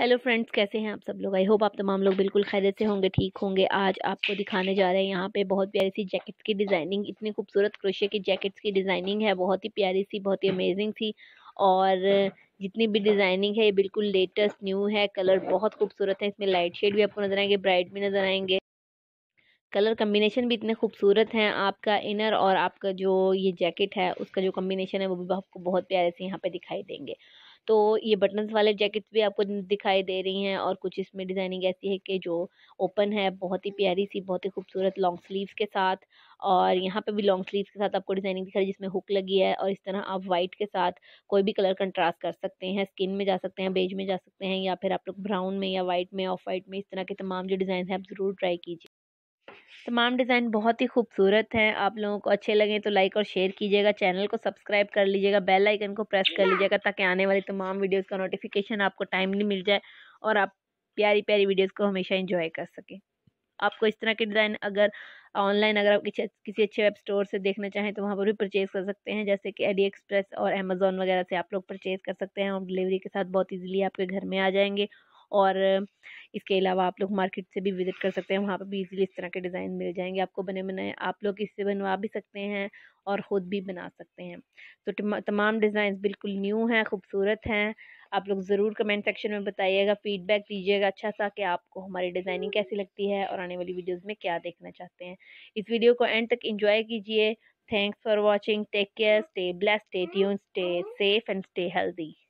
hello friends कैसे हैं आप सब लोग आई होप आप तमाम लोग बिल्कुल खैर से होंगे ठीक होंगे आज आपको दिखाने जा रहे हैं यहाँ पे बहुत प्यारी सी जैकेट्स की डिज़ाइनिंग इतनी खूबसूरत क्रोशे की जैकेट्स की डिज़ाइनिंग है बहुत ही प्यारी सी बहुत ही अमेजिंग सी और जितनी भी डिज़ाइनिंग है ये बिल्कुल लेटेस्ट न्यू है कलर बहुत खूबसूरत है इसमें लाइट शेड भी आपको नज़र आएंगे ब्राइट भी नज़र आएंगे कलर कम्बिनेशन भी इतने खूबसूरत हैं आपका इनर और आपका जो ये जैकेट है उसका जो कम्बिनेशन है वो भी आपको बहुत प्यारे से यहाँ पर दिखाई देंगे तो ये बटन्स वाले जैकेट्स भी आपको दिखाई दे रही हैं और कुछ इसमें डिज़ाइनिंग ऐसी है कि जो ओपन है बहुत ही प्यारी सी बहुत ही खूबसूरत लॉन्ग स्लीव्स के साथ और यहाँ पे भी लॉन्ग स्लीव्स के साथ आपको डिज़ाइनिंग दिखा रही है जिसमें हुक लगी है और इस तरह आप वाइट के साथ कोई भी कलर कंट्रास्ट कर सकते हैं स्किन में जा सकते हैं बेज में जा सकते हैं या फिर आप लोग ब्राउन में या वाइट में ऑफ वाइट में इस तरह के तमाम जो डिज़ाइन हैं आप ज़रूर ट्राई कीजिए तमाम डिज़ाइन बहुत ही खूबसूरत हैं आप लोगों को अच्छे लगे तो लाइक और शेयर कीजिएगा चैनल को सब्सक्राइब कर लीजिएगा बेल आइकन को प्रेस कर लीजिएगा ताकि आने वाली तमाम वीडियोस का नोटिफिकेशन आपको टाइमली मिल जाए और आप प्यारी प्यारी वीडियोस को हमेशा एंजॉय कर सकें आपको इस तरह के डिज़ाइन अगर ऑनलाइन अगर आप किसी अच्छे वेब स्टोर से देखना चाहें तो वहाँ पर भी परचेज़ कर सकते हैं जैसे कि एडी एक्सप्रेस और अमेज़ोन वगैरह से आप लोग परचेज़ कर सकते हैं और डिलीवरी के साथ बहुत ईजिली आपके घर में आ जाएंगे और इसके अलावा आप लोग मार्केट से भी विज़िट कर सकते हैं वहाँ पर भी इजीली इस तरह के डिज़ाइन मिल जाएंगे आपको बने बनाए आप लोग इससे बनवा भी सकते हैं और ख़ुद भी बना सकते हैं तो तमाम डिज़ाइन बिल्कुल न्यू हैं खूबसूरत हैं आप लोग ज़रूर कमेंट सेक्शन में बताइएगा फीडबैक दीजिएगा अच्छा सा कि आपको हमारी डिज़ाइनिंग कैसी लगती है और आने वाली वीडियोज़ में क्या देखना चाहते हैं इस वीडियो को एंड तक इंजॉय कीजिए thanks for watching take care stay bless stay tune stay safe and stay healthy